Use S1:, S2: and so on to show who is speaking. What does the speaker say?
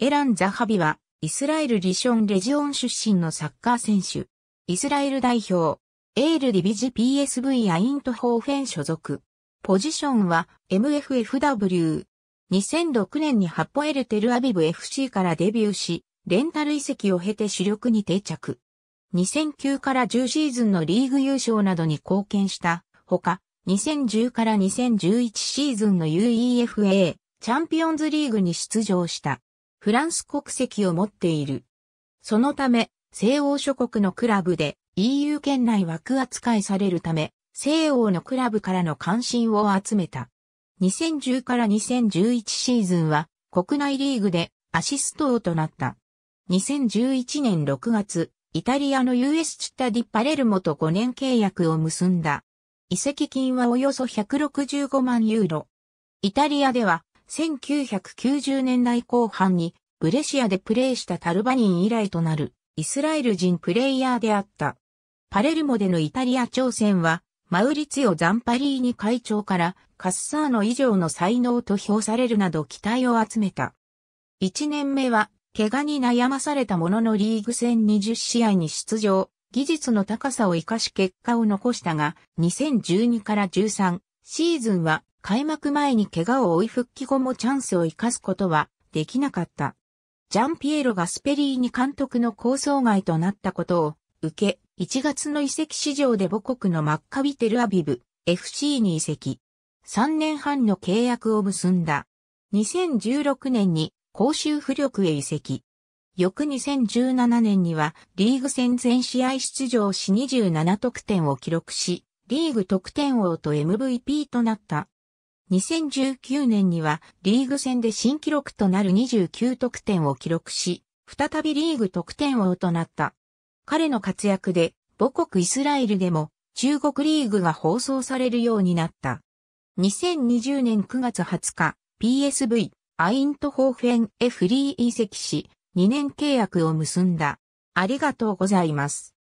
S1: エラン・ザハビは、イスラエル・リション・レジオン出身のサッカー選手。イスラエル代表、エール・ディビジ PSV アイントホーフェン所属。ポジションは、MFFW。2006年にハッポエル・テルアビブ FC からデビューし、レンタル移籍を経て主力に定着。2009から10シーズンのリーグ優勝などに貢献したほか、2010から2011シーズンの UEFA チャンピオンズリーグに出場した。フランス国籍を持っている。そのため、西欧諸国のクラブで EU 圏内枠扱いされるため、西欧のクラブからの関心を集めた。2010から2011シーズンは国内リーグでアシスト王となった。2011年6月、イタリアの US チッタディ・パレルモと5年契約を結んだ。移籍金はおよそ165万ユーロ。イタリアでは1990年代後半にブレシアでプレーしたタルバニン以来となるイスラエル人プレイヤーであった。パレルモでのイタリア挑戦はマウリツィオ・ザンパリーニ会長からカッサーノ以上の才能と評されるなど期待を集めた。1年目は怪我に悩まされたもののリーグ戦20試合に出場、技術の高さを生かし結果を残したが、2012から13シーズンは開幕前に怪我を追い復帰後もチャンスを生かすことはできなかった。ジャンピエロ・ガスペリーに監督の構想外となったことを受け、1月の移籍市場で母国のマッカビ・テルアビブ FC に移籍。3年半の契約を結んだ。2016年に公衆浮力へ移籍。翌2017年にはリーグ戦全試合出場し27得点を記録し、リーグ得点王と MVP となった。2019年にはリーグ戦で新記録となる29得点を記録し、再びリーグ得点王となった。彼の活躍で母国イスラエルでも中国リーグが放送されるようになった。2020年9月20日、PSV アイントホーフェン F リー移籍し、2年契約を結んだ。ありがとうございます。